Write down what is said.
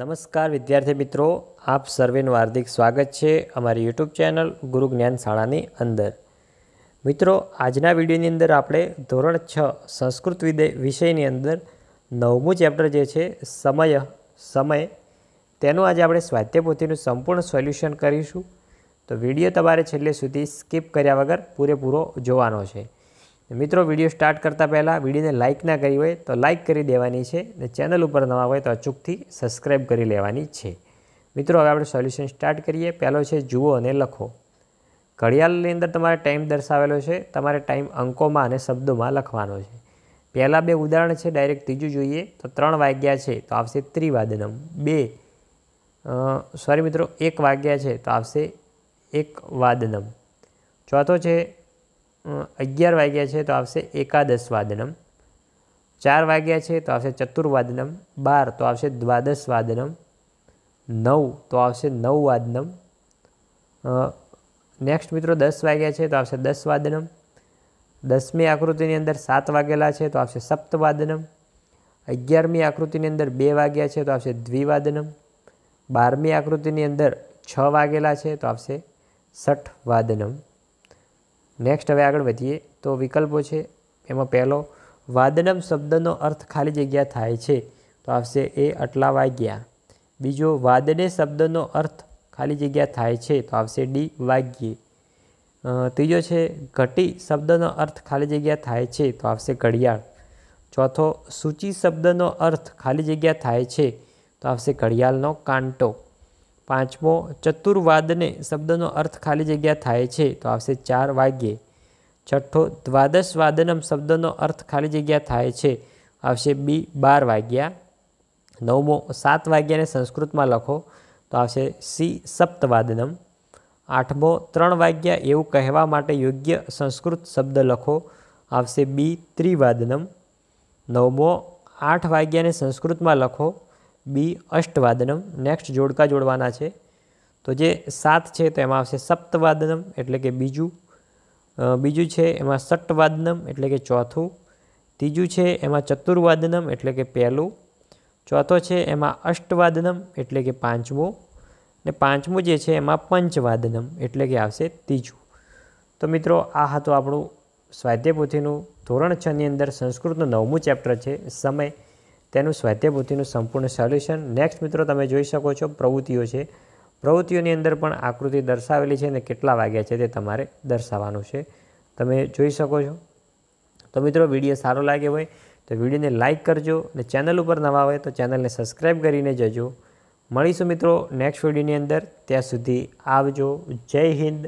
નમસ્કાર વિદ્યાર્થી મિત્રો આપ સર્વેનું હાર્દિક સ્વાગત છે અમારી યુટ્યુબ ચેનલ ગુરુ જ્ઞાન શાળાની અંદર મિત્રો આજના વિડીયોની અંદર આપણે ધોરણ છ સંસ્કૃત વિષયની અંદર નવમું ચેપ્ટર જે છે સમય સમય તેનું આજે આપણે સ્વાધ્યપોથીનું સંપૂર્ણ સોલ્યુશન કરીશું તો વિડીયો તમારે છેલ્લે સુધી સ્કીપ કર્યા વગર પૂરેપૂરો જોવાનો છે મિત્રો વિડીયો સ્ટાર્ટ કરતાં પહેલાં વિડીયોને લાઇક ના કરી હોય તો લાઇક કરી દેવાની છે ને ચેનલ ઉપર નવા હોય તો અચૂકથી સબસ્ક્રાઇબ કરી લેવાની છે મિત્રો હવે આપણે સોલ્યુશન સ્ટાર્ટ કરીએ પહેલો છે જુઓ અને લખો ઘડિયાળની અંદર તમારે ટાઈમ દર્શાવેલો છે તમારે ટાઈમ અંકોમાં અને શબ્દોમાં લખવાનો છે પહેલાં બે ઉદાહરણ છે ડાયરેક્ટ ત્રીજું જોઈએ તો ત્રણ વાગ્યા છે તો આવશે ત્રિવાદનમ બે સોરી મિત્રો એક વાગ્યા છે તો આવશે એક વાદનમ ચોથો છે અગિયાર વાગ્યા છે તો આવશે એકાદશ વાદનમ ચાર વાગ્યા છે તો આવશે ચતુર્વાદનમ બાર તો આવશે દ્વાદશ વાદનમ નવ તો આવશે નવ વાદનમ નેક્સ્ટ મિત્રો દસ વાગ્યા છે તો આવશે દસ વાદનમ દસમી આકૃતિની અંદર સાત વાગેલા છે તો આવશે સપ્તવાદનમ અગિયારમી આકૃતિની અંદર બે વાગ્યા છે તો આવશે દ્વિવાદનમ બારમી આકૃતિની અંદર છ વાગેલા છે તો આવશે સઠ વાદનમ નેક્સ્ટ હવે આગળ વધીએ તો વિકલ્પો છે એમાં પહેલો વાદનમ શબ્દનો અર્થ ખાલી જગ્યા થાય છે તો આવશે એ અટલાવાઈ ગયા બીજો વાદને શબ્દનો અર્થ ખાલી જગ્યા થાય છે તો આવશે ડી વાગ્યે ત્રીજો છે ઘટી શબ્દનો અર્થ ખાલી જગ્યા થાય છે તો આવશે ઘડિયાળ ચોથો સૂચિ શબ્દનો અર્થ ખાલી જગ્યા થાય છે તો આવશે ઘડિયાળનો કાંટો પાંચમો ચતુર્વાદને શબ્દનો અર્થ ખાલી જગ્યા થાય છે તો આવશે ચાર વાગ્યે છઠ્ઠો દ્વાદશ વાદનમ શબ્દનો અર્થ ખાલી જગ્યા થાય છે આવશે બી બાર વાગ્યા નવમો સાત વાગ્યાને સંસ્કૃતમાં લખો તો આવશે સી સપ્તવાદનમ આઠમો ત્રણ વાગ્યા એવું કહેવા માટે યોગ્ય સંસ્કૃત શબ્દ લખો આવશે બી ત્રિવાદનમ નવમો આઠ વાગ્યાને સંસ્કૃતમાં લખો બી અષ્ટવાદનમ નેક્સ્ટ જોડકા જોડવાના છે તો જે સાત છે તો એમાં આવશે સપ્તવાદનમ એટલે કે બીજું બીજું છે એમાં સટ્ટવાદનમ એટલે કે ચોથું ત્રીજું છે એમાં ચતુર્વાદનમ એટલે કે પહેલું ચોથો છે એમાં અષ્ટવાદનમ એટલે કે પાંચમું ને પાંચમું જે છે એમાં પંચવાદનમ એટલે કે આવશે ત્રીજું તો મિત્રો આ હતું આપણું સ્વાધ્યપુથીનું ધોરણ છની અંદર સંસ્કૃતનું નવમું ચેપ્ટર છે સમય તેનું સ્વાધ્યાયભૂતિનું સંપૂર્ણ સોલ્યુશન નેક્સ્ટ મિત્રો તમે જોઈ શકો છો પ્રવૃત્તિઓ છે પ્રવૃત્તિઓની અંદર પણ આકૃતિ દર્શાવેલી છે અને કેટલા વાગ્યા છે તે તમારે દર્શાવવાનું છે તમે જોઈ શકો છો તો મિત્રો વિડીયો સારો લાગ્યો હોય તો વિડીયોને લાઇક કરજો અને ચેનલ ઉપર નવા હોય તો ચેનલને સબસ્ક્રાઈબ કરીને જજો મળીશું મિત્રો નેક્સ્ટ વિડીયોની અંદર ત્યાં સુધી આવજો જય હિન્દ